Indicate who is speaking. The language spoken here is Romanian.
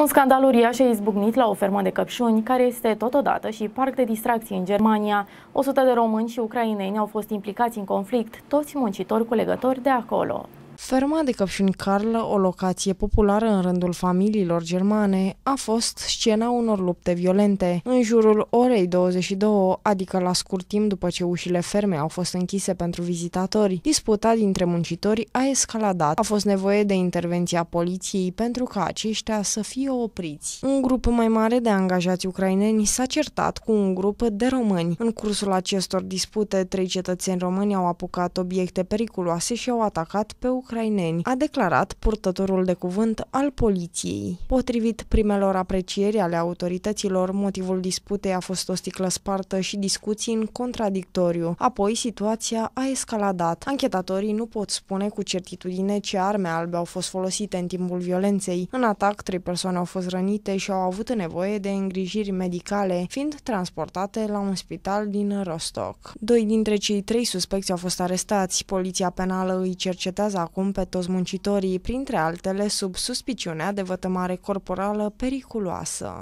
Speaker 1: Un scandal uriaș a izbucnit la o fermă de căpșuni, care este totodată și parc de distracție în Germania. 100 de români și ucraineni au fost implicați în conflict, toți muncitori cu legători de acolo.
Speaker 2: Ferma de căpșuni Carl, o locație populară în rândul familiilor germane, a fost scena unor lupte violente. În jurul orei 22, adică la scurt timp după ce ușile ferme au fost închise pentru vizitatori, disputa dintre muncitori a escaladat. A fost nevoie de intervenția poliției pentru ca aceștia să fie opriți. Un grup mai mare de angajați ucraineni s-a certat cu un grup de români. În cursul acestor dispute, trei cetățeni români au apucat obiecte periculoase și au atacat pe ucraineni ucraineni, a declarat purtătorul de cuvânt al poliției. Potrivit primelor aprecieri ale autorităților, motivul disputei a fost o sticlă spartă și discuții în contradictoriu. Apoi, situația a escaladat. Anchetatorii nu pot spune cu certitudine ce arme albe au fost folosite în timpul violenței. În atac, trei persoane au fost rănite și au avut nevoie de îngrijiri medicale, fiind transportate la un spital din Rostock. Doi dintre cei trei suspecți au fost arestați. Poliția penală îi cercetează acum acum pe toți muncitorii, printre altele, sub suspiciunea de vătămare corporală periculoasă.